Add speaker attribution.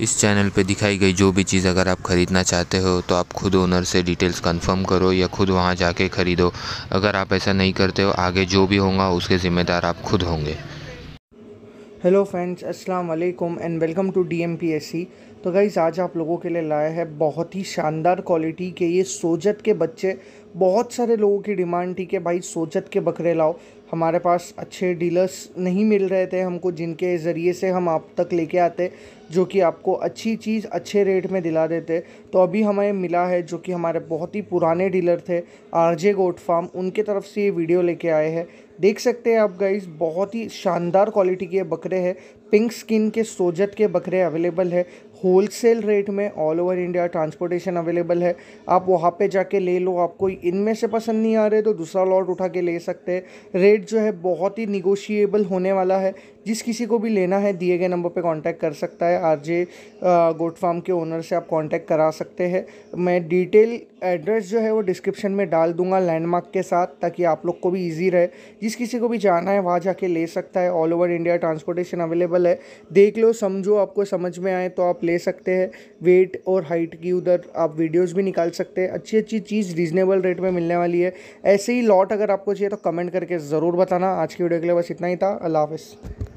Speaker 1: इस चैनल पे दिखाई गई जो भी चीज़ अगर आप ख़रीदना चाहते हो तो आप खुद ओनर से डिटेल्स कंफर्म करो या खुद वहाँ जाके ख़रीदो अगर आप ऐसा नहीं करते हो आगे जो भी होगा उसके ज़िम्मेदार आप खुद होंगे
Speaker 2: हेलो फ्रेंड्स अस्सलाम वालेकुम and welcome to D M P S C तो गाइज़ आज आप लोगों के लिए लाया है बहुत ही शानदार क्वालिटी के ये सोजत के बच्चे बहुत सारे लोगों की डिमांड थी कि भाई सोजत के बकरे लाओ हमारे पास अच्छे डीलर्स नहीं मिल रहे थे हमको जिनके ज़रिए से हम आप तक लेके आते जो कि आपको अच्छी चीज़ अच्छे रेट में दिला देते तो अभी हमें मिला है जो कि हमारे बहुत ही पुराने डीलर थे आरजे गोट फार्म उनके तरफ से ये वीडियो लेके आए हैं देख सकते हैं आप गाइज बहुत ही शानदार क्वालिटी के बकरे हैं पिंक स्किन के सोजत के बकरे अवेलेबल है होलसेल रेट में all over India transportation available है आप वहाँ पे जाके ले लो आपको इनमें से पसंद नहीं आ रहे तो दूसरा लॉट उठा के ले सकते हैं रेट जो है बहुत ही निगोशिएबल होने वाला है जिस किसी को भी लेना है दिए गए नंबर पे कांटेक्ट कर सकता है जे गोट फार्म के ओनर से आप कांटेक्ट करा सकते हैं मैं डिटेल एड्रेस जो है वो डिस्क्रिप्शन में डाल दूंगा लैंडमार्क के साथ ताकि आप लोग को भी ईजी रहे जिस किसी को भी जाना है वहाँ जाके ले सकता है all over India transportation available available है देख लो समझो आपको समझ में आए तो आप ले सकते हैं वेट और हाइट की उधर आप वीडियोस भी निकाल सकते हैं अच्छी अच्छी चीज़ रीजनेबल रेट में मिलने वाली है ऐसे ही लॉट अगर आपको चाहिए तो कमेंट करके ज़रूर बताना आज की वीडियो के लिए बस इतना ही था अल्लाह हाफ़